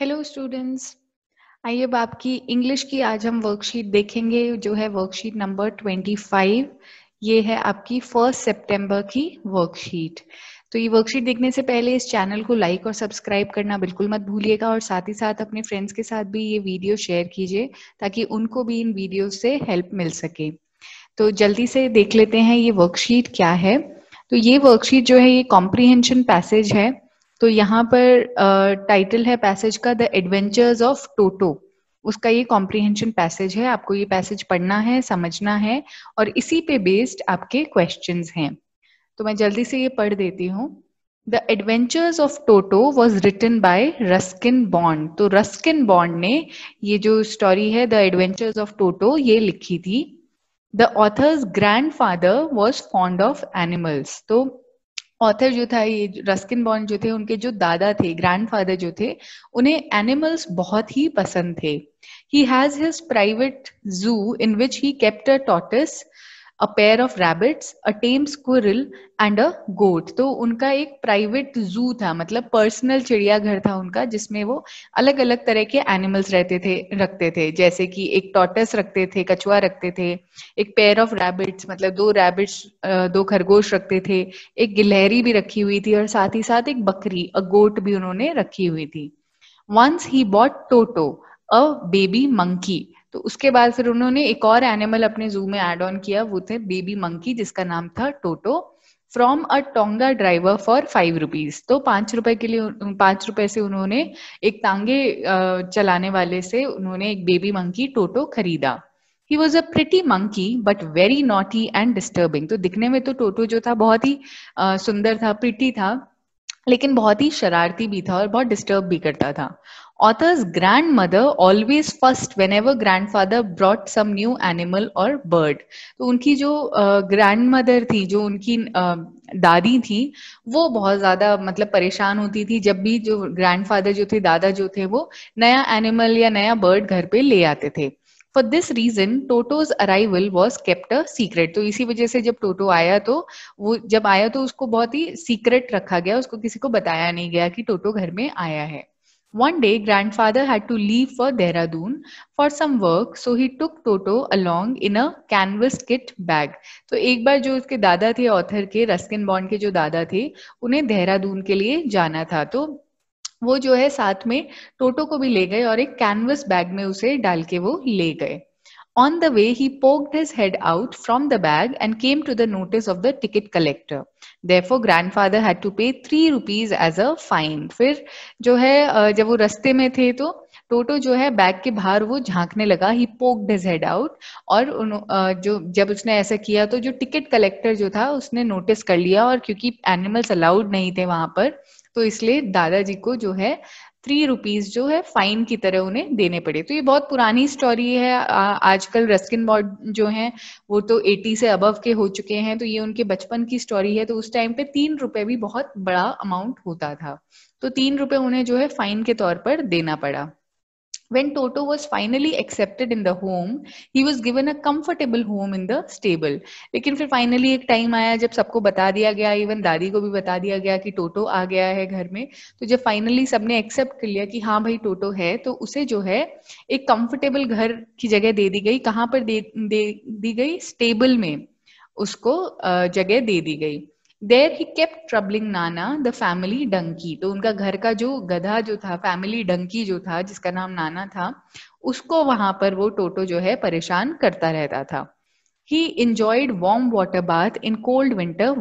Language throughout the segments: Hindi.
हेलो स्टूडेंट्स आइए अब आपकी इंग्लिश की आज हम वर्कशीट देखेंगे जो है वर्कशीट नंबर 25 ये है आपकी फर्स्ट सितंबर की वर्कशीट तो ये वर्कशीट देखने से पहले इस चैनल को लाइक और सब्सक्राइब करना बिल्कुल मत भूलिएगा और साथ ही साथ अपने फ्रेंड्स के साथ भी ये वीडियो शेयर कीजिए ताकि उनको भी इन वीडियो से हेल्प मिल सके तो जल्दी से देख लेते हैं ये वर्कशीट क्या है तो ये वर्कशीट जो है ये कॉम्प्रीहेंशन पैसेज है तो यहाँ पर टाइटल है पैसेज का द एडवेंचर्स ऑफ टोटो उसका ये कॉम्प्रिहेंशन पैसेज है आपको ये पैसेज पढ़ना है समझना है और इसी पे बेस्ड आपके क्वेश्चन हैं तो मैं जल्दी से ये पढ़ देती हूँ the adventures of Toto was written by Ruskin Bond तो रस्किन बॉन्ड ने ये जो स्टोरी है द एडवेंचर्स ऑफ टोटो ये लिखी थी the author's grandfather was fond of animals तो ऑथर जो था ये रस्किन बॉन्ड जो थे उनके जो दादा थे ग्रैंडफादर जो थे उन्हें एनिमल्स बहुत ही पसंद थे he has his private zoo in which he kept a tortoise a pair of rabbits a tame squirrel and a goat तो उनका एक प्राइवेट जू था मतलब पर्सनल चिड़ियाघर था उनका जिसमें वो अलग अलग तरह के एनिमल्स रहते थे रखते थे जैसे कि एक टॉटस रखते थे कछुआ रखते थे एक पेयर ऑफ रैबिट्स मतलब दो रैबिट्स दो खरगोश रखते थे एक गिलहरी भी रखी हुई थी और साथ ही साथ एक बकरी अ गोट भी उन्होंने रखी हुई थी once he bought Toto a baby monkey तो उसके बाद फिर उन्होंने एक और एनिमल अपने जू में एड ऑन किया वो थे बेबी मंकी जिसका नाम था Toto from a tonga driver for five rupees तो पांच रुपए के लिए पांच रुपए से उन्होंने एक तांगे चलाने वाले से उन्होंने एक बेबी मंकी टोटो खरीदा he was a pretty monkey but very naughty and disturbing तो दिखने में तो टोटो जो था बहुत ही सुंदर था प्रिटी था लेकिन बहुत ही शरारती भी था और बहुत डिस्टर्ब भी करता था Author's grandmother always first whenever grandfather brought some new animal or bird. तो उनकी जो grandmother थी जो उनकी दादी थी वो बहुत ज्यादा मतलब परेशान होती थी जब भी जो grandfather जो थे दादा जो थे वो नया animal या नया bird घर पे ले आते थे for this reason Toto's arrival was kept secret तो इसी वजह से जब टोटो आया तो वो जब आया तो उसको बहुत ही सीक्रेट रखा गया उसको किसी को बताया नहीं गया कि टोटो घर में आया है One day, grandfather had to leave for Dehradun for some work, so he took Toto along in a canvas kit bag. तो एक बार जो उसके दादा थे ऑथर के रस्किन बॉन्ड के जो दादा थे उन्हें देहरादून के लिए जाना था तो वो जो है साथ में टोटो को भी ले गए और एक कैनवस बैग में उसे डाल के वो ले गए On the way, he poked his head out from the bag and came to the notice of the ticket collector. Therefore, grandfather had to pay 3 rupees as a fine. fir jo hai jab wo raste mein the to टोटो जो है बैग के बाहर वो झांकने लगा he poked his head out और उन, जो जब उसने ऐसा किया तो जो टिकट कलेक्टर जो था उसने नोटिस कर लिया और क्योंकि एनिमल्स अलाउड नहीं थे वहां पर तो इसलिए दादाजी को जो है थ्री रुपीज जो है फाइन की तरह उन्हें देने पड़े तो ये बहुत पुरानी स्टोरी है आजकल रस्किन बॉर्ड जो है वो तो एटी से अबव के हो चुके हैं तो ये उनके बचपन की स्टोरी है तो उस टाइम पे तीन रुपए भी बहुत बड़ा अमाउंट होता था तो तीन रुपए उन्हें जो है फाइन के तौर पर देना पड़ा When Toto was finally accepted in the home, he was given a comfortable home in the stable. lekin fir finally ek time aaya jab sabko bata diya gaya even dadi ko bhi bata diya gaya ki toto aa gaya hai ghar mein to jab finally sabne accept kar liya ki ha bhai toto hai to use jo hai ek comfortable घर की जगह दे दी गई कहाँ पर de di gayi stable mein usko उसको जगह दे दी गई there he kept troubling Nana the family donkey तो उनका घर का जो गधा जो था फैमिली डंकी जो था जिसका नाम नाना था उसको वहां पर वो टोटो जो है परेशान करता रहता था he enjoyed warm water bath in cold winter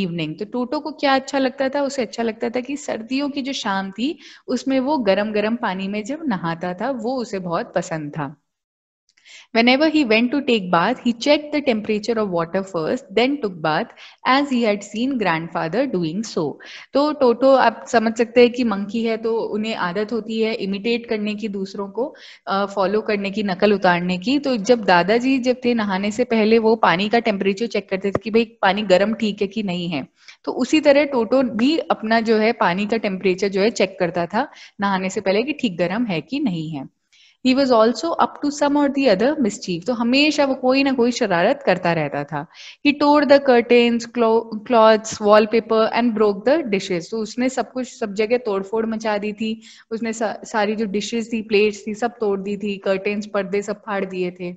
evening तो टोटो को क्या अच्छा लगता था उसे अच्छा लगता था कि सर्दियों की जो शाम थी उसमें वो गरम गरम पानी में जब नहाता था वो उसे बहुत पसंद था Whenever he went to take bath, he checked the temperature of water first, then took bath, as he had seen grandfather doing so. तो टोटो आप समझ सकते हैं कि मंकी है तो उन्हें आदत होती है इमिटेट करने की दूसरों को फॉलो करने की नकल उतारने की तो जब दादाजी जब थे नहाने से पहले वो पानी का टेम्परेचर चेक करते थे कि भाई पानी गर्म ठीक है कि नहीं है तो उसी तरह टोटो भी अपना जो है पानी का टेम्परेचर जो है चेक करता था नहाने से पहले कि ठीक गर्म है कि नहीं है he was also up to some or the other mischief तो हमेशा वो कोई ना कोई शरारत करता रहता था he tore the curtain clothes wallpaper and broke the dishes तो उसने सब कुछ सब जगह तोड़फोड़ मचा दी थी उसने सा, सारी जो डिशेज थी प्लेट्स थी सब तोड़ दी थी कर्टेन्स पर्दे सब फाड़ दिए थे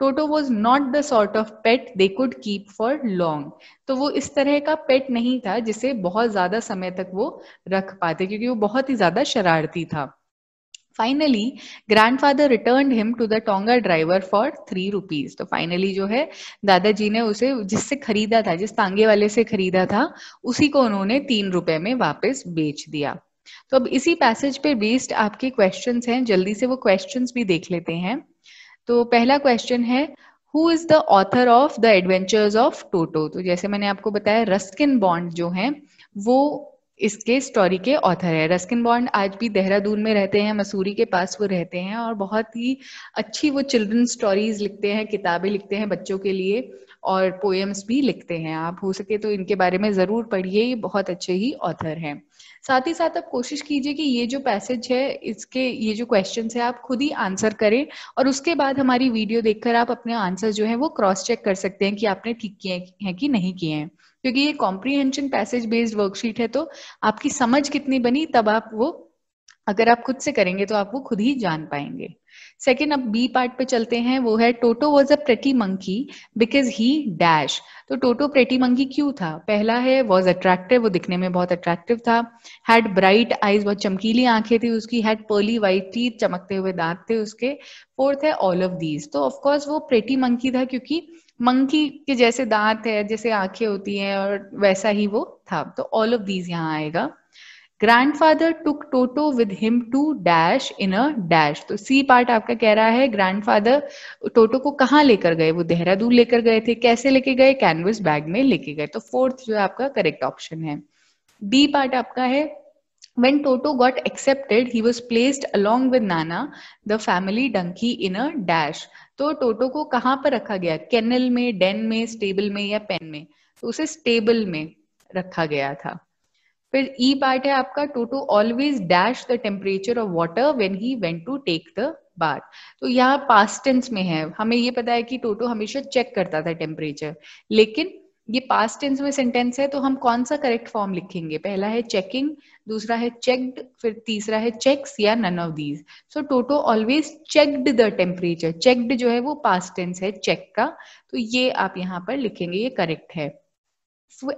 Toto was not the sort of pet they could keep for long तो वो इस तरह का पेट नहीं था जिसे बहुत ज्यादा समय तक वो रख पाते क्योंकि वो बहुत ही ज्यादा शरारती था finally grandfather returned him to the Tonga driver for three rupees. तो फाइनली जो है दादाजी ने उसे जिससे खरीदा था जिस तांगे वाले से खरीदा था उसी को उन्होंने तीन रुपए में वापस बेच दिया तो अब इसी पैसेज पे बेस्ड आपके क्वेश्चन हैं जल्दी से वो क्वेश्चन भी देख लेते हैं तो पहला क्वेश्चन है who is the author of the adventures of Toto तो जैसे मैंने आपको बताया रस्किन बॉन्ड जो है वो इसके स्टोरी के ऑथर है रस्किन बॉन्ड आज भी देहरादून में रहते हैं मसूरी के पास वो रहते हैं और बहुत ही अच्छी वो चिल्ड्रन स्टोरीज लिखते हैं किताबें लिखते हैं बच्चों के लिए और पोएम्स भी लिखते हैं आप हो सके तो इनके बारे में ज़रूर पढ़िए ये बहुत अच्छे ही ऑथर हैं साथ ही साथ आप कोशिश कीजिए कि ये जो पैसेज है इसके ये जो क्वेश्चन है आप खुद ही आंसर करें और उसके बाद हमारी वीडियो देखकर आप अपने आंसर जो है वो क्रॉस चेक कर सकते हैं कि आपने ठीक किए हैं कि नहीं किए हैं क्योंकि ये कॉम्प्रीहेंशन पैसेज बेस्ड वर्कशीट है तो आपकी समझ कितनी बनी तब आप वो अगर आप खुद से करेंगे तो आप वो खुद ही जान पाएंगे सेकेंड अब बी पार्ट पे चलते हैं वो है Toto was a pretty monkey because he dash तो टोटो प्रेटी मंकी क्यों था पहला है वॉज अट्रैक्टिव वो दिखने में बहुत अट्रैक्टिव था हैड ब्राइट आईज बहुत चमकीली आंखें थी उसकी हैड पर्ली वाइट टीथ चमकते हुए दांत थे उसके फोर्थ है ऑल ऑफ दीज तो ऑफकोर्स वो प्रेटी मंकी था क्योंकि मंकी के जैसे दांत है जैसे आंखें होती हैं और वैसा ही वो था तो ऑल ऑफ दीज यहाँ आएगा grandfather took Toto with him to dash in a dash तो सी पार्ट आपका कह रहा है ग्रैंडफादर टोटो को कहाँ लेकर गए वो देहरादून लेकर गए थे कैसे लेके गए कैनवस बैग में लेके गए तो फोर्थ जो है आपका करेक्ट ऑप्शन है बी पार्ट आपका है when toto got accepted he was placed along with nana the family donkey in a dash तो टोटो को कहाँ पर रखा गया कैनल में डेन में स्टेबल में या पेन में तो उसे स्टेबल में रखा गया था फिर ई पार्ट है आपका Toto always dash the temperature of water when he went to take the bath तो यहाँ पास्ट टेंस में है हमें ये पता है कि टोटो हमेशा चेक करता था टेम्परेचर लेकिन ये पास्ट टेंस में सेंटेंस है तो हम कौन सा करेक्ट फॉर्म लिखेंगे पहला है चेकिंग दूसरा है चेक्ड फिर तीसरा है चेक्स या none of these so Toto always checked the temperature checked जो है वो पास्ट टेंस है चेक का तो ये आप यहाँ पर लिखेंगे ये करेक्ट है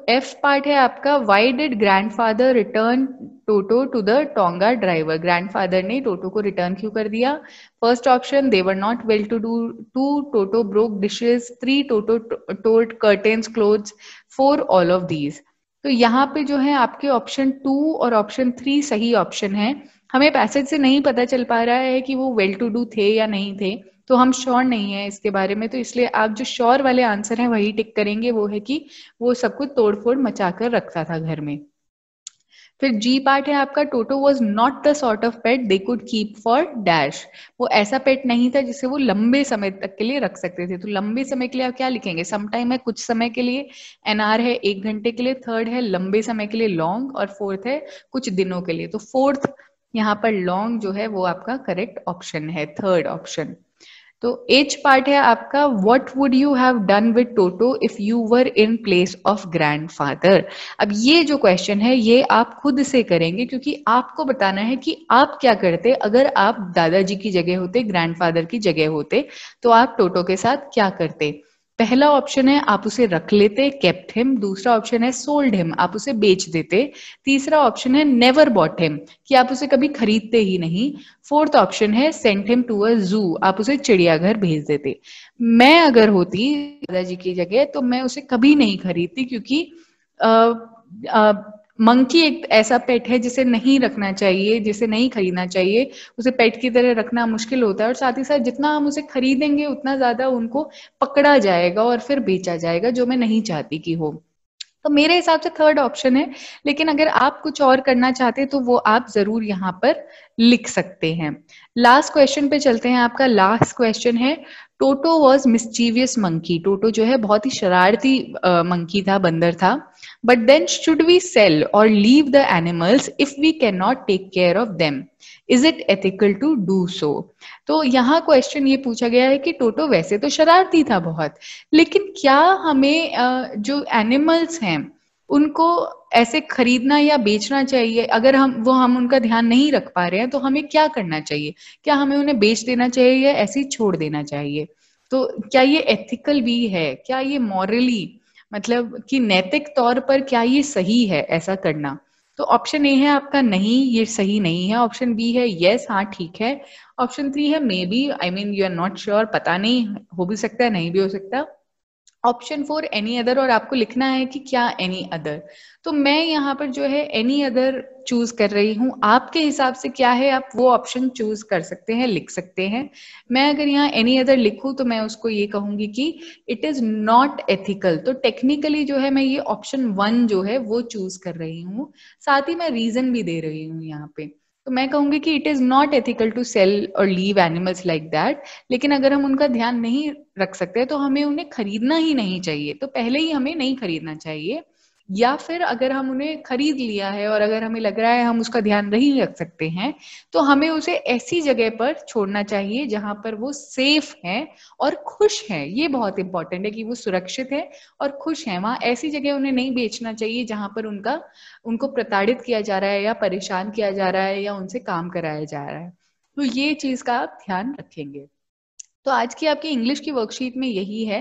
एफ पार्ट है आपका why did grandfather return Toto to the tonga driver grandfather ने टोटो को रिटर्न क्यों कर दिया first option they were not well to do two Toto broke dishes three Toto told curtains cloth four all of these तो यहाँ पे जो है आपके ऑप्शन टू और ऑप्शन थ्री सही ऑप्शन है हमें पैसेज से नहीं पता चल पा रहा है कि वो वेल टू डू थे या नहीं थे तो हम श्योर नहीं है इसके बारे में तो इसलिए आप जो श्योर वाले आंसर है वही टिक करेंगे वो है कि वो सब कुछ तोड़फोड़ मचा कर रखता था घर में फिर जी पार्ट है आपका Toto was not the sort of pet they could keep for dash वो ऐसा पेट नहीं था जिसे वो लंबे समय तक के लिए रख सकते थे तो लंबे समय के लिए आप क्या लिखेंगे समटाइम है कुछ समय के लिए एनआर है एक घंटे के लिए थर्ड है लंबे समय के लिए लॉन्ग और फोर्थ है कुछ दिनों के लिए तो फोर्थ यहाँ पर लॉन्ग जो है वो आपका करेक्ट ऑप्शन है थर्ड ऑप्शन तो एच पार्ट है आपका what would you have done with Toto if you were in place of grandfather अब ये जो क्वेश्चन है ये आप खुद से करेंगे क्योंकि आपको बताना है कि आप क्या करते अगर आप दादाजी की जगह होते ग्रैंडफादर की जगह होते तो आप टोटो के साथ क्या करते पहला ऑप्शन है आप उसे रख लेते केप्ट हिम दूसरा ऑप्शन है सोल्ड हिम आप उसे बेच देते तीसरा ऑप्शन है नेवर बॉट हिम कि आप उसे कभी खरीदते ही नहीं फोर्थ ऑप्शन है sent him to a zoo आप उसे चिड़ियाघर भेज देते मैं अगर होती दादाजी की जगह तो मैं उसे कभी नहीं खरीदती क्योंकि आ, आ, मंकी एक ऐसा पेट है जिसे नहीं रखना चाहिए जिसे नहीं खरीदना चाहिए उसे पेट की तरह रखना मुश्किल होता है और साथ ही साथ जितना हम उसे खरीदेंगे उतना ज्यादा उनको पकड़ा जाएगा और फिर बेचा जाएगा जो मैं नहीं चाहती कि हो तो मेरे हिसाब से थर्ड ऑप्शन है लेकिन अगर आप कुछ और करना चाहते तो वो आप जरूर यहाँ पर लिख सकते हैं लास्ट क्वेश्चन पे चलते हैं आपका लास्ट क्वेश्चन है Toto was mischievous monkey Toto जो है बहुत ही शरारती मंकी था बंदर था but then should we sell or leave the animals if we can not take care of them is it ethical to do so तो यहाँ क्वेश्चन ये पूछा गया है कि टोटो वैसे तो शरारती था बहुत लेकिन क्या हमें जो एनिमल्स हैं उनको ऐसे खरीदना या बेचना चाहिए अगर हम वो हम उनका ध्यान नहीं रख पा रहे हैं तो हमें क्या करना चाहिए क्या हमें उन्हें बेच देना चाहिए या ऐसे ही छोड़ देना चाहिए तो क्या ये एथिकल भी है क्या ये मॉरली मतलब कि नैतिक तौर पर क्या ये सही है ऐसा करना तो ऑप्शन ए है आपका नहीं ये सही नहीं है ऑप्शन बी है यस हाँ ठीक है ऑप्शन थ्री है maybe I mean you are not sure पता नहीं हो भी सकता है नहीं भी हो सकता ऑप्शन फोर एनी अदर और आपको लिखना है कि क्या एनी अदर तो मैं यहाँ पर जो है एनी अदर चूज कर रही हूँ आपके हिसाब से क्या है आप वो ऑप्शन चूज कर सकते हैं लिख सकते हैं मैं अगर यहाँ एनी अदर लिखू तो मैं उसको ये कहूंगी कि इट इज नॉट एथिकल तो टेक्निकली जो है मैं ये ऑप्शन वन जो है वो चूज कर रही हूँ साथ ही मैं रीजन भी दे रही हूँ यहाँ पे तो मैं कहूंगी कि it is not ethical to sell or leave animals like that लेकिन अगर हम उनका ध्यान नहीं रख सकते तो हमें उन्हें खरीदना ही नहीं चाहिए तो पहले ही हमें नहीं खरीदना चाहिए या फिर अगर हम उन्हें खरीद लिया है और अगर हमें लग रहा है हम उसका ध्यान नहीं रख सकते हैं तो हमें उसे ऐसी जगह पर छोड़ना चाहिए जहां पर वो सेफ है और खुश है ये बहुत इंपॉर्टेंट है कि वो सुरक्षित है और खुश है वहां ऐसी जगह उन्हें नहीं बेचना चाहिए जहां पर उनका उनको प्रताड़ित किया जा रहा है या परेशान किया जा रहा है या उनसे काम कराया जा रहा है तो ये चीज का आप ध्यान रखेंगे तो आज की आपकी इंग्लिश की वर्कशीट में यही है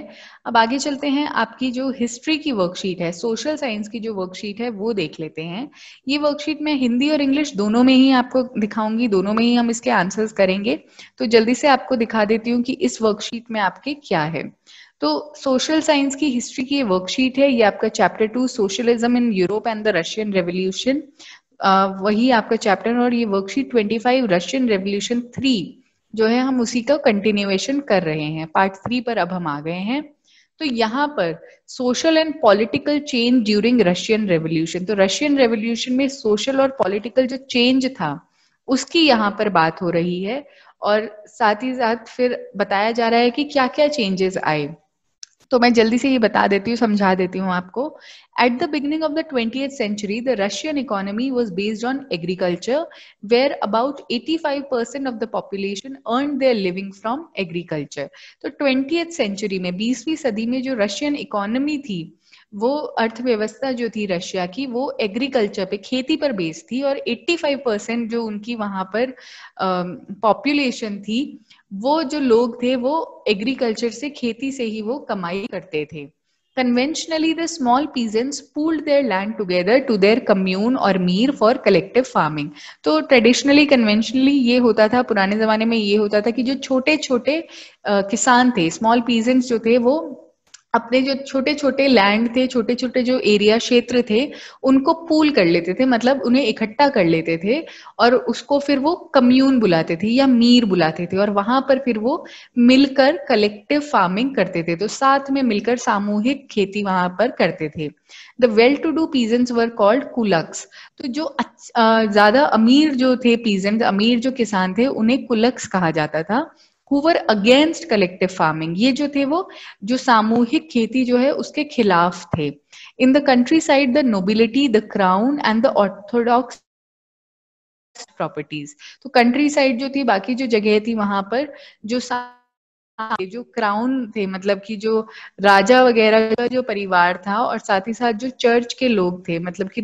अब आगे चलते हैं आपकी जो हिस्ट्री की वर्कशीट है सोशल साइंस की जो वर्कशीट है वो देख लेते हैं ये वर्कशीट मैं हिंदी और इंग्लिश दोनों में ही आपको दिखाऊंगी दोनों में ही हम इसके आंसर्स करेंगे तो जल्दी से आपको दिखा देती हूँ कि इस वर्कशीट में आपके क्या है तो सोशल साइंस की हिस्ट्री की वर्कशीट है ये आपका chapter two socialism in Europe and the Russian revolution वही आपका चैप्टर और ये worksheet five Russian revolution three जो है हम उसी का कंटिन्यूएशन कर रहे हैं पार्ट थ्री पर अब हम आ गए हैं तो यहाँ पर social and political change during Russian revolution तो रशियन रेवोल्यूशन में सोशल और पॉलिटिकल जो चेंज था उसकी यहाँ पर बात हो रही है और साथ ही साथ फिर बताया जा रहा है कि क्या क्या चेंजेस आए तो मैं जल्दी से ये बता देती हूँ समझा देती हूँ आपको at the beginning of the twenty century the Russian economy was based on agriculture where about eighty five percent of the population earn their living from agriculture तो ट्वेंटी सेंचुरी में बीसवीं सदी में जो रशियन इकोनॉमी थी वो अर्थव्यवस्था जो थी रशिया की वो एग्रीकल्चर पे खेती पर बेस्ड थी और 85 परसेंट जो उनकी वहां पर पॉपुलेशन थी वो जो लोग थे वो एग्रीकल्चर से खेती से ही वो कमाई करते थे Conventionally, the small peasants pooled their land together to their commune or mir for collective farming. तो traditionally, conventionally ये होता था पुराने जमाने में ये होता था कि जो छोटे छोटे किसान थे small peasants जो थे वो अपने जो छोटे छोटे लैंड थे छोटे छोटे जो एरिया क्षेत्र थे उनको पूल कर लेते थे मतलब उन्हें इकट्ठा कर लेते थे और उसको फिर वो कम्यून बुलाते थे या मीर बुलाते थे और वहां पर फिर वो मिलकर कलेक्टिव फार्मिंग करते थे तो साथ में मिलकर सामूहिक खेती वहां पर करते थे the well to do peasants were called kulaks तो जो ज्यादा अमीर जो थे पीजेंट अमीर जो किसान थे उन्हें कुलक्स कहा जाता था who were against collective farming ये जो थे वो जो सामूहिक खेती जो है उसके खिलाफ थे in the countryside the nobility the crown and the orthodox properties तो कंट्री साइड जो थी बाकी जो जगह थी वहां पर जो जो क्राउन थे मतलब कि जो राजा वगैरह का जो परिवार था और साथ ही साथ जो चर्च के लोग थे मतलब कि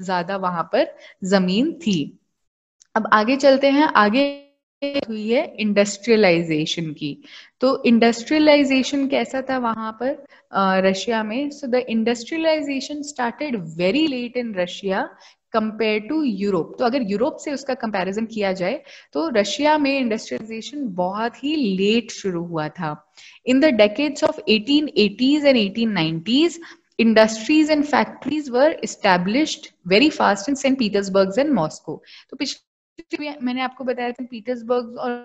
ज्यादा वहां पर जमीन थी अब आगे चलते हैं आगे हुई है इंडस्ट्रियलाइजेशन की तो इंडस्ट्रियलाइजेशन कैसा था वहां पर रशिया में so the industrialisation started very late in Russia compare to Europe तो अगर यूरोप से उसका कंपैरिजन किया जाए तो रशिया में इंडस्ट्रियलाइजेशन बहुत ही लेट शुरू हुआ था in the decades of 1880s and 1890s industries and factories were established very fast in Saint Petersburg and Moscow तो पिछले मैंने आपको बताया था पीटर्सबर्ग और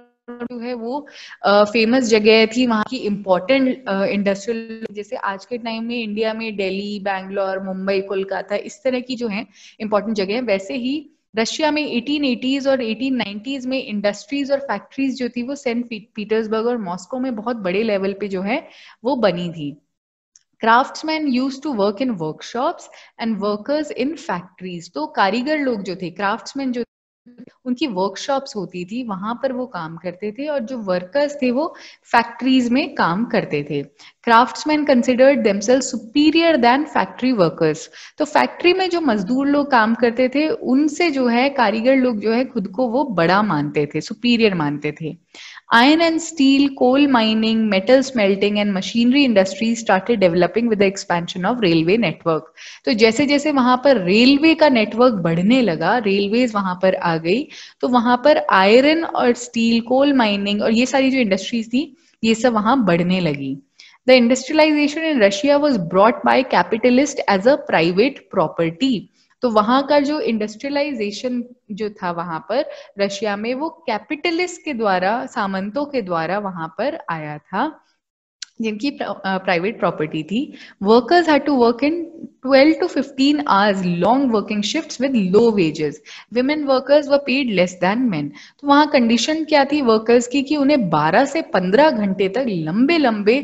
जो है वो फेमस जगह थी वहाँ की इम्पोर्टेंट इंडस्ट्रियल जैसे आज के टाइम में इंडिया में दिल्ली बैंगलोर मुंबई कोलकाता इस तरह की जो है इम्पोर्टेंट जगह है वैसे ही रशिया में 1880s और 1890s में इंडस्ट्रीज और फैक्ट्रीज जो थी वो सेंट पीटर्सबर्ग और मॉस्को में बहुत बड़े लेवल पे जो है वो बनी थी craftsmen use to work in workshops and workers in factories तो कारीगर लोग जो थे क्राफ्ट्समैन जो उनकी वर्कशॉप्स होती थी वहां पर वो काम करते थे और जो वर्कर्स थे वो फैक्ट्रीज में काम करते थे craftsmen considered themselves superior than factory workers तो फैक्ट्री में जो मजदूर लोग काम करते थे उनसे जो है कारीगर लोग जो है खुद को वो बड़ा मानते थे सुपीरियर मानते थे Iron and steel, coal mining, metal smelting and machinery industry started developing with the expansion of railway network. तो जैसे जैसे वहां पर रेलवे का नेटवर्क बढ़ने लगा रेलवेज वहां पर आ गई तो वहां पर आयरन और स्टील कोल माइनिंग और ये सारी जो इंडस्ट्रीज थी ये सब वहां बढ़ने लगी the industrialisation in Russia was brought by capitalist as a private property तो वहां का जो इंडस्ट्रियलाइजेशन जो था वहां पर रशिया में वो कैपिटलिस्ट के द्वारा सामंतों के द्वारा वहां पर आया था जिनकी प्राइवेट प्रॉपर्टी थी workers had to work in 12 to 15 hours long working shifts with low wages women workers were paid less than men तो वहां कंडीशन क्या थी वर्कर्स की कि उन्हें 12 से 15 घंटे तक लंबे लंबे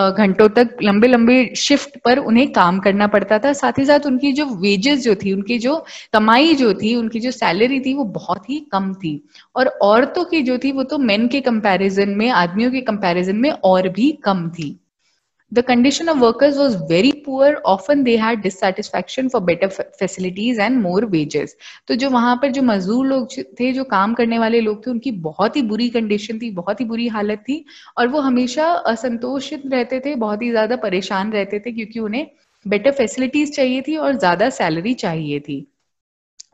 घंटों तक लंबे लंबे शिफ्ट पर उन्हें काम करना पड़ता था साथ ही साथ उनकी जो वेजेस जो थी उनकी जो कमाई जो थी उनकी जो सैलरी थी वो बहुत ही कम थी और औरतों की जो थी वो तो मेन के कंपैरिजन में आदमियों के कंपैरिजन में और भी कम थी थी the condition of workers was very poor often they had dissatisfaction for better facilities and more wages तो जो वहां पर जो मजदूर लोग थे जो काम करने वाले लोग थे उनकी बहुत ही बुरी कंडीशन थी बहुत ही बुरी हालत थी और वो हमेशा असंतोषित रहते थे बहुत ही ज्यादा परेशान रहते थे क्योंकि उन्हें बेटर फैसिलिटीज चाहिए थी और ज्यादा सैलरी चाहिए थी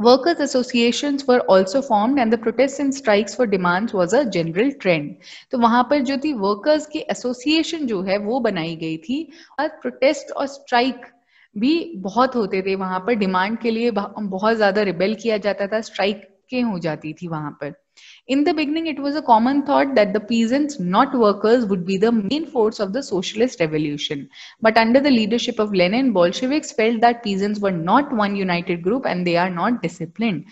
Workers' associations were also formed and the protests and strikes for demands was a general trend. तो वहां पर जो थी वर्कर्स की एसोसिएशन जो है वो बनाई गई थी और प्रोटेस्ट और स्ट्राइक भी बहुत होते थे वहां पर डिमांड के लिए बहुत ज्यादा रिबेल किया जाता था स्ट्राइकें हो जाती थी वहां पर In the beginning, it was a common thought that the peasants, not workers, would be the main force of the socialist revolution. But under the leadership of Lenin, Bolsheviks felt that peasants were not one united group and they are not disciplined.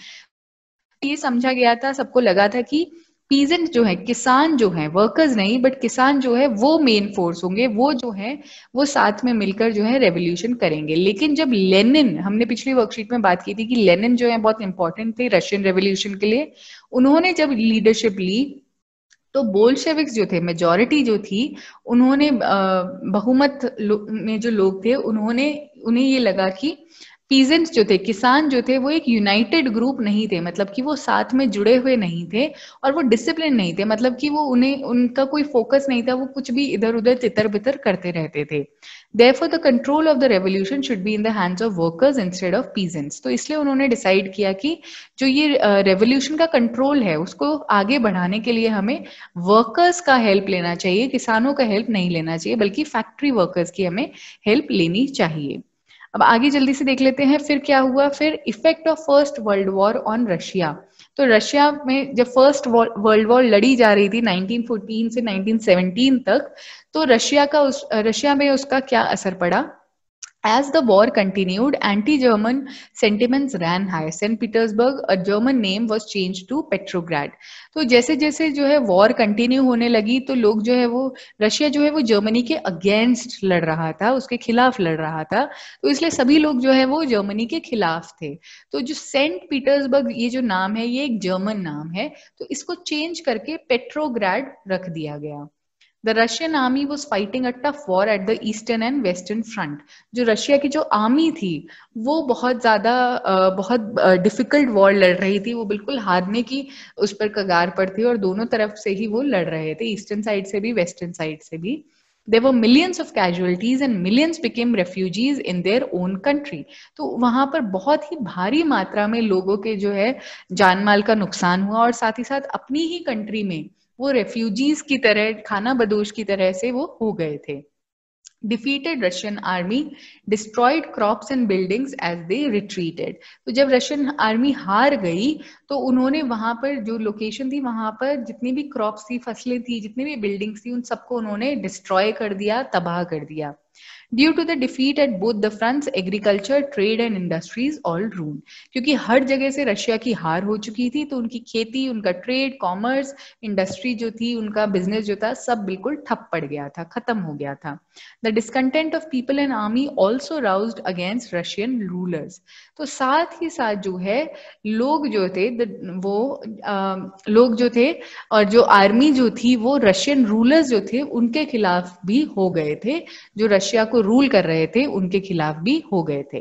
ये समझा गया था सबको लगा था कि पीजेंट जो है किसान जो है वर्कर्स नहीं बट किसान जो है वो मेन फोर्स होंगे वो जो है वो साथ में मिलकर जो है रेवोल्यूशन करेंगे लेकिन जब लेनिन हमने पिछली वर्कशीट में बात की थी कि लेनिन जो है बहुत इंपॉर्टेंट थे रशियन रेवोल्यूशन के लिए उन्होंने जब लीडरशिप ली तो बोल्शेविक्स जो थे मेजोरिटी जो थी उन्होंने बहुमत में जो लोग थे उन्होंने उन्हें ये लगा कि पीजेंट्स जो थे किसान जो थे वो एक यूनाइटेड ग्रुप नहीं थे मतलब कि वो साथ में जुड़े हुए नहीं थे और वो डिसिप्लिन नहीं थे मतलब कि वो उन्हें उनका कोई फोकस नहीं था वो कुछ भी इधर उधर तितर बितर करते रहते थे therefore the control of the revolution should be in the hands of workers instead of peasants तो इसलिए उन्होंने डिसाइड किया कि जो ये रेवोल्यूशन का कंट्रोल है उसको आगे बढ़ाने के लिए हमें वर्कर्स का हेल्प लेना चाहिए किसानों का हेल्प नहीं लेना चाहिए बल्कि फैक्ट्री वर्कर्स की हमें हेल्प लेनी चाहिए अब आगे जल्दी से देख लेते हैं फिर क्या हुआ फिर effect of first world war on Russia तो रशिया में जब फर्स्ट वर्ल्ड वॉर लड़ी जा रही थी 1914 से 1917 तक तो रशिया का उस रशिया में उसका क्या असर पड़ा As the war continued, anti German sentiments ran high. Saint Petersburg, a German name, was changed to Petrograd. तो जैसे जैसे जो है वॉर कंटिन्यू होने लगी तो लोग जो है वो रशिया जो है वो जर्मनी के अगेंस्ट लड़ रहा था उसके खिलाफ लड़ रहा था तो इसलिए सभी लोग जो है वो जर्मनी के खिलाफ थे तो जो सेंट पीटर्सबर्ग ये जो नाम है ये एक जर्मन नाम है तो इसको चेंज करके पेट्रोग्रैड रख दिया गया the Russian army was fighting a tough war at the eastern and western front जो रशिया की जो आर्मी थी वो बहुत ज़्यादा बहुत डिफिकल्ट वॉर लड़ रही थी वो बिल्कुल हारने की उस पर कगार पर थी और दोनों तरफ से ही वो लड़ रहे थे ईस्टर्न साइड से भी वेस्टर्न साइड से भी there were millions of casualties and millions became refugees in their own country तो वहां पर बहुत ही भारी मात्रा में लोगों के जो है जान माल का नुकसान हुआ और साथ ही साथ अपनी ही कंट्री में वो रेफ्यूजीज की तरह खाना बदोश की तरह से वो हो गए थे defeated Russian army destroyed crops and buildings as they retreated तो जब रशियन आर्मी हार गई तो उन्होंने वहां पर जो लोकेशन थी वहां पर जितनी भी क्रॉप्स थी फसलें थी जितनी भी बिल्डिंग्स थी उन सबको उन्होंने डिस्ट्रॉय कर दिया तबाह कर दिया due to the defeat at both the fronts agriculture trade and industries all ruin क्योंकि हर जगह से रशिया की हार हो चुकी थी तो उनकी खेती उनका ट्रेड कॉमर्स इंडस्ट्री जो थी उनका बिजनेस जो था सब बिल्कुल ठप पड़ गया था खत्म हो गया था the discontent of people and army also rouse against Russian rulers तो साथ ही साथ जो है लोग जो थे वो आ, लोग जो थे और जो आर्मी जो थी वो रशियन रूलर्स जो थे उनके खिलाफ भी हो गए थे जो रशिया को रूल कर रहे थे उनके खिलाफ भी हो गए थे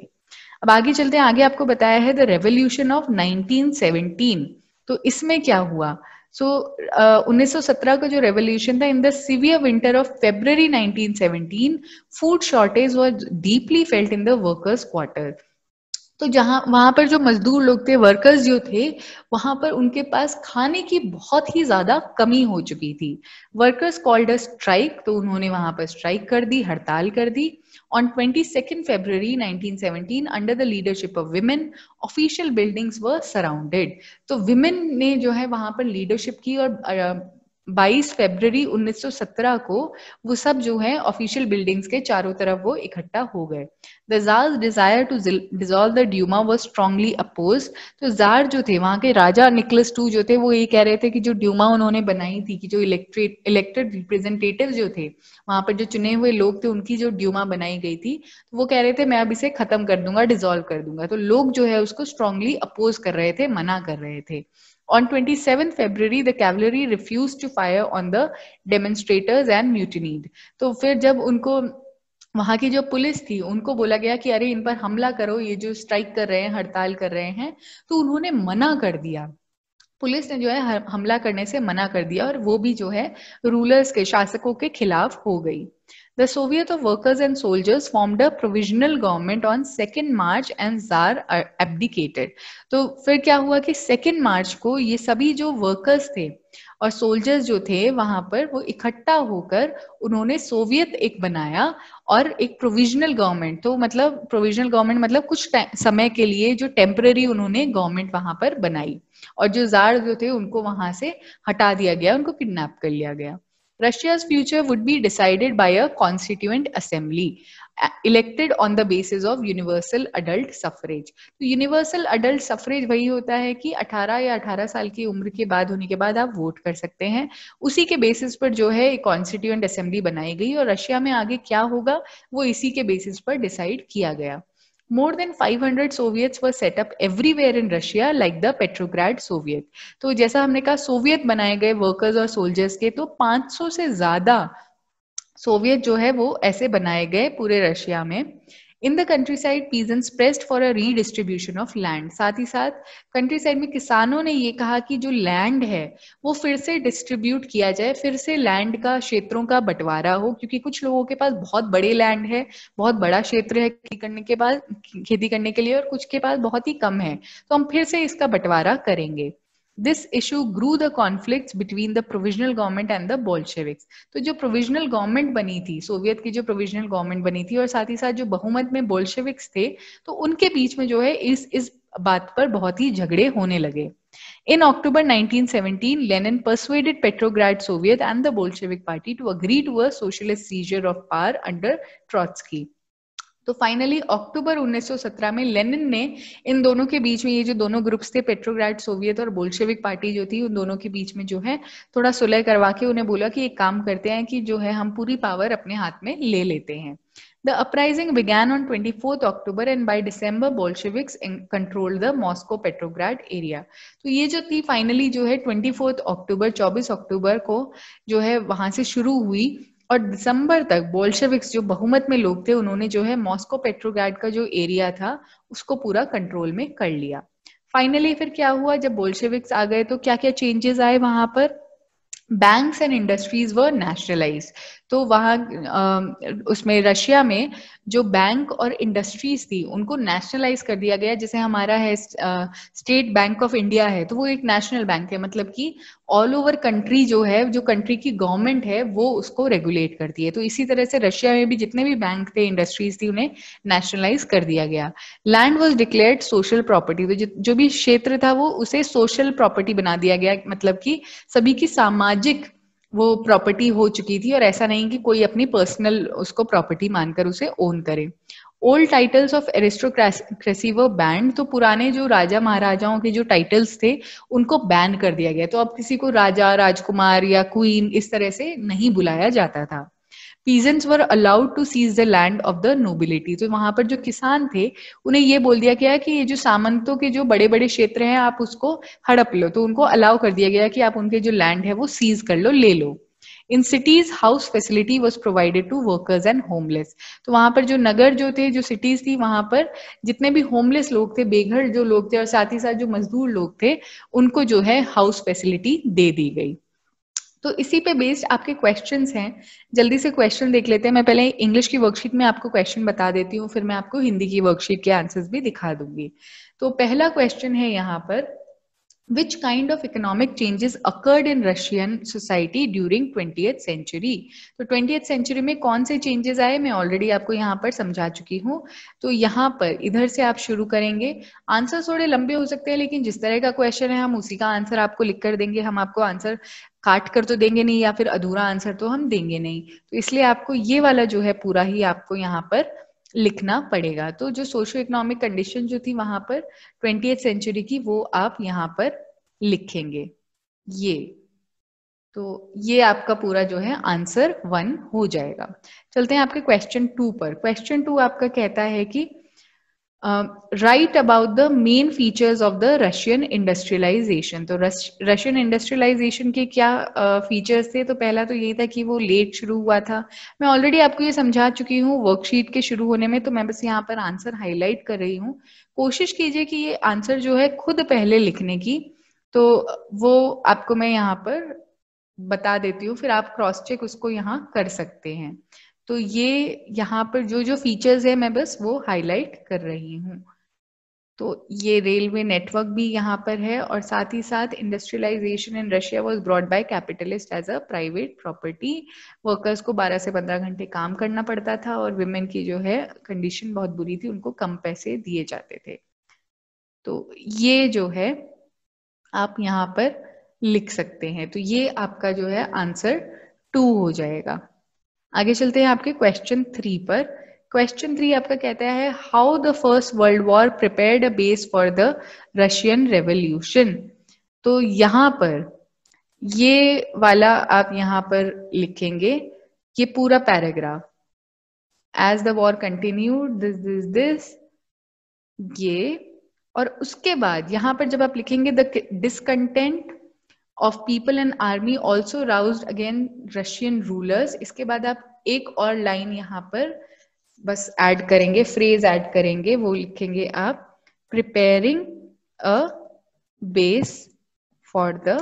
अब आगे चलते हैं आगे आपको बताया है द रेवोल्यूशन ऑफ 1917 तो इसमें क्या हुआ सो so, uh, 1917 का जो रेवोल्यूशन था in the severe winter of February 1917 food shortage was deeply felt in the workers quarter तो जहाँ वहां पर जो मजदूर लोग थे वर्कर्स जो थे वहां पर उनके पास खाने की बहुत ही ज्यादा कमी हो चुकी थी वर्कर्स कॉल्ड स्ट्राइक तो उन्होंने वहां पर स्ट्राइक कर दी हड़ताल कर दी on twenty second February seventeen under the leadership of women official buildings were surrounded तो विमेन ने जो है वहां पर लीडरशिप की और 22 फरवरी 1917 को वो सब जो है ऑफिशियल बिल्डिंग्स के चारों तरफ वो इकट्ठा हो गए the tsar desire to dissolve the Duma was strongly oppose तो जार जो थे वहां के राजा निकलस टू जो थे वो ये कह रहे थे कि जो ड्यूमा उन्होंने बनाई थी कि जो इलेक्ट्रेट इलेक्टेड रिप्रेजेंटेटिव जो थे वहां पर जो चुने हुए लोग थे उनकी जो ड्यूमा बनाई गई थी तो वो कह रहे थे मैं अब इसे खत्म कर दूंगा डिजोल्व कर दूंगा तो लोग जो है उसको स्ट्रांगली अपोज कर रहे थे मना कर रहे थे On 27 February, the cavalry refused to fire on the demonstrators and mutinied. तो फिर जब उनको वहां की जो पुलिस थी उनको बोला गया कि अरे इन पर हमला करो ये जो स्ट्राइक कर रहे हैं हड़ताल कर रहे हैं तो उन्होंने मना कर दिया पुलिस ने जो है हमला करने से मना कर दिया और वो भी जो है रूलर्स के शासकों के खिलाफ हो गई The Soviet of Workers and Soldiers formed a provisional government on 2nd March and Tsar uh, abdicated. तो फिर क्या हुआ कि 2nd मार्च को ये सभी जो वर्कर्स थे और सोल्जर्स जो थे वहां पर वो इकट्ठा होकर उन्होंने सोवियत एक बनाया और एक प्रोविजनल गवर्नमेंट तो मतलब प्रोविजनल गवर्नमेंट मतलब कुछ समय के लिए जो टेम्पररी उन्होंने गवर्नमेंट वहां पर बनाई और जो जार जो थे उनको वहां से हटा दिया गया उनको किडनैप कर लिया गया Russia's future would be decided by a constituent assembly elected on the basis of universal adult suffrage. तो universal adult suffrage वही होता है कि 18 या 18 साल की उम्र के बाद होने के बाद आप वोट कर सकते हैं उसी के बेसिस पर जो है कॉन्स्टिट्यूएंट असेंबली बनाई गई और रशिया में आगे क्या होगा वो इसी के बेसिस पर डिसाइड किया गया more than 500 soviets were set up everywhere in Russia like the Petrograd Soviet तो जैसा हमने कहा सोवियत बनाए गए वर्कर्स और सोल्जर्स के तो 500 से ज्यादा सोवियत जो है वो ऐसे बनाए गए पूरे रशिया में in the countryside peasants pressed for a redistribution of land साथ ही साथ कंट्री साइड में किसानों ने ये कहा कि जो लैंड है वो फिर से डिस्ट्रीब्यूट किया जाए फिर से लैंड का क्षेत्रों का बंटवारा हो क्योंकि कुछ लोगों के पास बहुत बड़े लैंड है बहुत बड़ा क्षेत्र है खेती करने के बाद खेती करने के लिए और कुछ के पास बहुत ही कम है तो हम फिर से इसका बंटवारा करेंगे this issue grew the conflict between the provisional government and the Bolsheviks तो जो प्रोविजनल गवर्नमेंट बनी थी सोवियत की जो प्रोविजनल गवर्नमेंट बनी थी और साथ ही साथ जो बहुमत में बोल्शेविक्स थे तो उनके बीच में जो है इस इस बात पर बहुत ही झगड़े होने लगे in October 1917, Lenin persuaded Petrograd soviet and the Bolshevik party to agree to a socialist seizure of power under Trotsky. तो फाइनली अक्टूबर 1917 में लेनिन ने इन दोनों के बीच में ये जो दोनों ग्रुप्स थे पेट्रोग्राड सोवियत और बोल्शेविक पार्टी जो थी उन दोनों के बीच में जो है थोड़ा सुलह करवा के उन्हें बोला कि एक काम करते हैं कि जो है हम पूरी पावर अपने हाथ में ले लेते हैं द विज्ञान on twenty fourth October and by by December in control the Moscow Petrograd area तो ये जो थी फाइनली जो है ट्वेंटी फोर्थ अक्टूबर चौबीस अक्टूबर को जो है वहां से शुरू हुई और दिसंबर तक बोल्शेविक्स जो बहुमत में लोग थे उन्होंने जो है मॉस्को पेट्रोगार्ड का जो एरिया था उसको पूरा कंट्रोल में कर लिया फाइनली फिर क्या हुआ जब बोल्शेविक्स आ गए तो क्या क्या चेंजेस आए वहां पर banks and industries were nationalise तो वहां उसमें रशिया में जो बैंक और इंडस्ट्रीज थी उनको नेशनलाइज कर दिया गया जैसे हमारा है स्टेट बैंक ऑफ इंडिया है तो वो एक नेशनल बैंक है मतलब कि ऑल ओवर कंट्री जो है जो कंट्री की गवर्नमेंट है वो उसको रेगुलेट करती है तो इसी तरह से रशिया में भी जितने भी बैंक थे इंडस्ट्रीज थी उन्हें नेशनलाइज कर दिया गया land was declared social property तो जो भी क्षेत्र था वो उसे सोशल प्रॉपर्टी बना दिया गया मतलब कि सभी की सामाजिक वो प्रॉपर्टी हो चुकी थी और ऐसा नहीं कि कोई अपनी पर्सनल उसको प्रॉपर्टी मानकर उसे ओन करे ओल्ड टाइटल्स ऑफ एरिस्टोक्रेसी वो बैंड तो पुराने जो राजा महाराजाओं के जो टाइटल्स थे उनको बैन कर दिया गया तो अब किसी को राजा राजकुमार या क्वीन इस तरह से नहीं बुलाया जाता था peasants were allowed to seize the land of the nobility तो वहां पर जो किसान थे उन्हें ये बोल दिया गया कि ये जो सामंतों के जो बड़े बड़े क्षेत्र हैं आप उसको हड़प लो तो उनको अलाउ कर दिया गया कि आप उनके जो लैंड है वो सीज कर लो ले लो in cities house facility was provided to workers and homeless तो वहां पर जो नगर जो थे जो सिटीज थी वहां पर जितने भी होमलेस लोग थे बेघर जो लोग थे और साथ ही साथ जो मजदूर लोग थे उनको जो है हाउस फैसिलिटी दे दी गई तो इसी पे बेस्ड आपके क्वेश्चन हैं जल्दी से क्वेश्चन देख लेते हैं मैं पहले इंग्लिश की वर्कशीट में आपको क्वेश्चन बता देती हूँ फिर मैं आपको हिंदी की वर्कशीट के आंसर्स भी दिखा दूंगी तो पहला क्वेश्चन है यहाँ पर which kind of economic changes occurred in Russian society during 20th century? so तो 20th century mein कौन से changes आए मैं ऑलरेडी आपको यहाँ पर समझा चुकी हूँ तो यहाँ पर इधर से आप शुरू करेंगे आंसर थोड़े लंबे हो सकते हैं लेकिन जिस तरह का क्वेश्चन है हम उसी का आंसर आपको लिख कर देंगे हम आपको आंसर काट कर तो देंगे नहीं या फिर अधूरा आंसर तो हम देंगे नहीं तो इसलिए आपको ये वाला जो है पूरा ही आपको यहाँ पर लिखना पड़ेगा तो जो सोशो इकोनॉमिक कंडीशन जो थी वहां पर ट्वेंटी सेंचुरी की वो आप यहाँ पर लिखेंगे ये तो ये आपका पूरा जो है आंसर वन हो जाएगा चलते हैं आपके क्वेश्चन टू पर क्वेश्चन टू आपका कहता है कि write about the main features of the Russian industrialisation तो रशियन इंडस्ट्रियलाइजेशन के क्या फीचर्स uh, थे तो पहला तो यही था कि वो लेट शुरू हुआ था मैं ऑलरेडी आपको ये समझा चुकी हूँ वर्कशीट के शुरू होने में तो मैं बस यहाँ पर आंसर हाईलाइट कर रही हूँ कोशिश कीजिए कि ये आंसर जो है खुद पहले लिखने की तो वो आपको मैं यहाँ पर बता देती हूँ फिर आप क्रॉस चेक उसको यहाँ कर सकते हैं तो ये यहाँ पर जो जो फीचर्स है मैं बस वो हाईलाइट कर रही हूँ तो ये रेलवे नेटवर्क भी यहाँ पर है और साथ ही साथ industrialisation in Russia was brought by capitalist as a private property workers को 12 से 15 घंटे काम करना पड़ता था और विमेन की जो है कंडीशन बहुत बुरी थी उनको कम पैसे दिए जाते थे तो ये जो है आप यहाँ पर लिख सकते हैं तो ये आपका जो है आंसर टू हो जाएगा आगे चलते हैं आपके क्वेश्चन थ्री पर क्वेश्चन थ्री आपका कहता है how the first world war prepared a base for the Russian revolution तो यहां पर ये वाला आप यहां पर लिखेंगे ये पूरा paragraph as the war continued this this this ये और उसके बाद यहां पर जब आप लिखेंगे the discontent of people and army also rouse again Russian rulers इसके बाद आप एक और लाइन यहाँ पर बस ऐड करेंगे फ्रेज ऐड करेंगे वो लिखेंगे आप preparing a base for the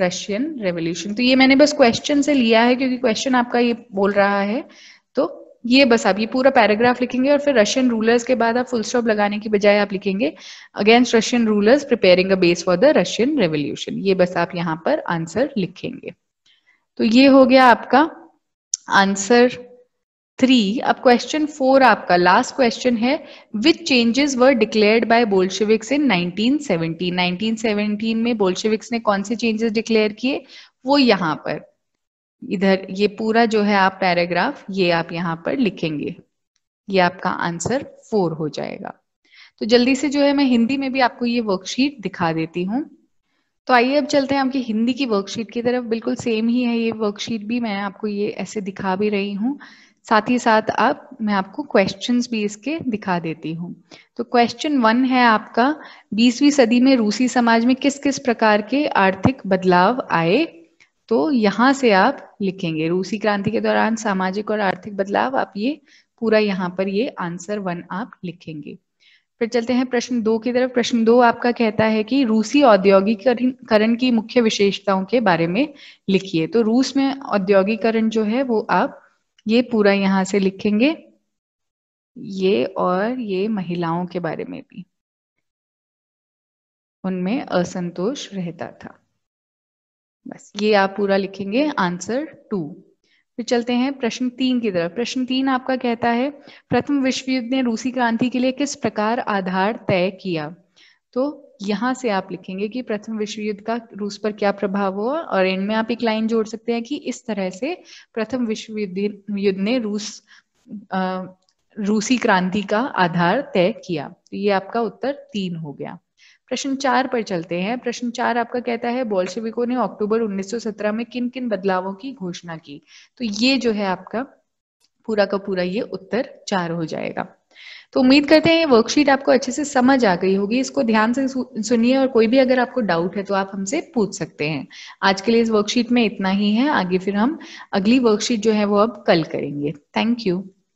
Russian revolution तो ये मैंने बस क्वेश्चन से लिया है क्योंकि क्वेश्चन आपका ये बोल रहा है तो ये बस आप ये पूरा पैराग्राफ लिखेंगे और फिर रशियन रूलर्स के बाद आप फुल स्टॉप लगाने की बजाय आप लिखेंगे against Russian rulers preparing a base for the Russian revolution ये बस आप यहाँ पर आंसर लिखेंगे तो ये हो गया आपका आंसर थ्री अब क्वेश्चन फोर आपका लास्ट क्वेश्चन है which changes were declared by Bolsheviks in 1917 1917 में बोल्शेविक्स ने कौन से चेंजेस डिक्लेयर किए वो यहां पर इधर ये पूरा जो है आप पैराग्राफ ये आप यहाँ पर लिखेंगे ये आपका आंसर फोर हो जाएगा तो जल्दी से जो है मैं हिंदी में भी आपको ये वर्कशीट दिखा देती हूँ तो आइए अब चलते हैं आपकी हिंदी की वर्कशीट की तरफ बिल्कुल सेम ही है ये वर्कशीट भी मैं आपको ये ऐसे दिखा भी रही हूँ साथ ही साथ आप मैं आपको क्वेश्चंस भी इसके दिखा देती हूँ तो क्वेश्चन वन है आपका बीसवीं सदी में रूसी समाज में किस किस प्रकार के आर्थिक बदलाव आए तो यहाँ से आप लिखेंगे रूसी क्रांति के दौरान सामाजिक और आर्थिक बदलाव आप ये पूरा यहाँ पर ये आंसर वन आप लिखेंगे फिर चलते हैं प्रश्न दो की तरफ प्रश्न दो आपका कहता है कि रूसी औद्योगिकरण की मुख्य विशेषताओं के बारे में लिखिए तो रूस में औद्योगिकरण जो है वो आप ये पूरा यहाँ से लिखेंगे ये और ये महिलाओं के बारे में भी उनमें असंतोष रहता था बस ये आप पूरा लिखेंगे आंसर टू फिर चलते हैं प्रश्न तीन की तरफ प्रश्न तीन आपका कहता है प्रथम विश्व युद्ध ने रूसी क्रांति के लिए किस प्रकार आधार तय किया तो यहां से आप लिखेंगे कि प्रथम विश्व युद्ध का रूस पर क्या प्रभाव हुआ और एंड में आप एक लाइन जोड़ सकते हैं कि इस तरह से प्रथम विश्व युद्ध ने रूस आ, रूसी क्रांति का आधार तय किया तो ये आपका उत्तर तीन हो गया प्रश्न चार पर चलते हैं प्रश्न चार आपका कहता है बोल्शेविकों ने अक्टूबर 1917 में किन किन बदलावों की घोषणा की तो ये जो है आपका पूरा का पूरा ये उत्तर चार हो जाएगा तो उम्मीद करते हैं ये वर्कशीट आपको अच्छे से समझ आ गई होगी इसको ध्यान से सुनिए और कोई भी अगर आपको डाउट है तो आप हमसे पूछ सकते हैं आज के लिए इस वर्कशीट में इतना ही है आगे फिर हम अगली वर्कशीट जो है वो अब कल करेंगे थैंक यू